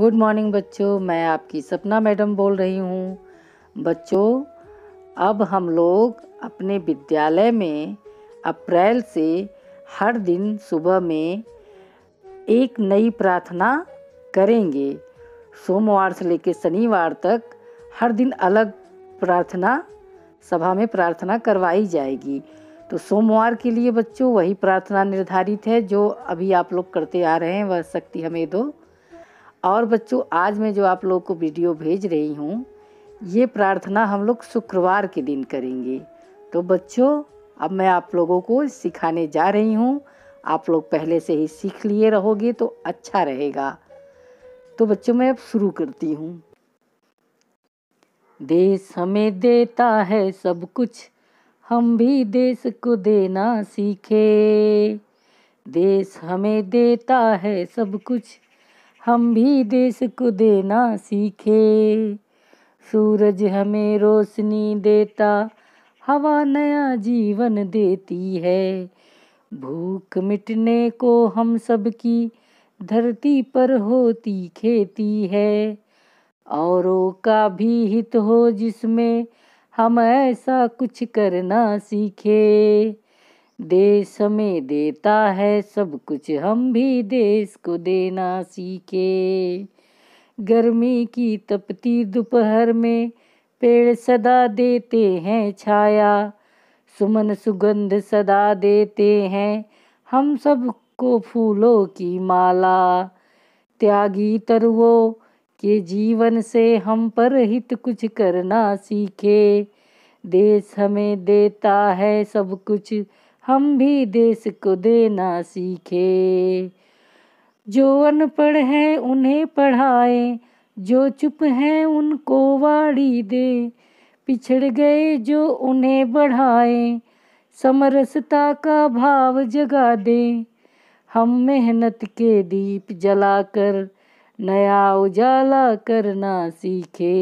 good morning बच्चों मैं आपकी सपना मैडम बोल रही हूँ बच्चों अब हम लोग अपने विद्यालय में अप्रैल से हर दिन सुबह में एक नई प्रार्थना करेंगे सोमवार से लेकर शनिवार तक हर दिन अलग प्रार्थना सभा में प्रार्थना करवाई जाएगी तो सोमवार के लिए बच्चों वही प्रार्थना निर्धारित है जो अभी आप लोग करते आ रहे हैं वह शक्ति हमें दो और बच्चों आज मैं जो आप लोगों को वीडियो भेज रही हूँ ये प्रार्थना हम लोग शुक्रवार के दिन करेंगे तो बच्चों अब मैं आप लोगों को सिखाने जा रही हूँ आप लोग पहले से ही सीख लिए रहोगे तो अच्छा रहेगा तो बच्चों मैं अब शुरू करती हूँ देश हमें देता है सब कुछ हम भी देश को देना सीखे देश हमें देता है सब कुछ हम भी देश को देना सीखे सूरज हमें रोशनी देता हवा नया जीवन देती है भूख मिटने को हम सब की धरती पर होती खेती है औरों का भी हित हो जिसमें हम ऐसा कुछ करना सीखे देश हमें देता है सब कुछ हम भी देश को देना सीखे गर्मी की तपती दोपहर में पेड़ सदा देते हैं छाया सुमन सुगंध सदा देते हैं हम सब को फूलों की माला त्यागी तरुओ के जीवन से हम पर हित कुछ करना सीखे देश हमें देता है सब कुछ हम भी देश को देना सीखे जो अनपढ़ है उन्हें पढ़ाए जो चुप है उनको वाड़ी दे पिछड़ गए जो उन्हें बढ़ाए समरसता का भाव जगा दे हम मेहनत के दीप जलाकर नया उजाला करना सीखे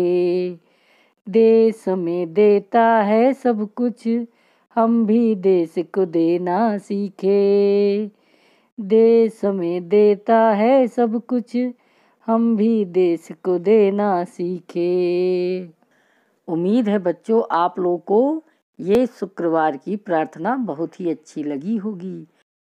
देश में देता है सब कुछ हम भी देश को देना सीखे देश में देता है सब कुछ हम भी देश को देना सीखे उम्मीद है बच्चों आप लोगों को ये शुक्रवार की प्रार्थना बहुत ही अच्छी लगी होगी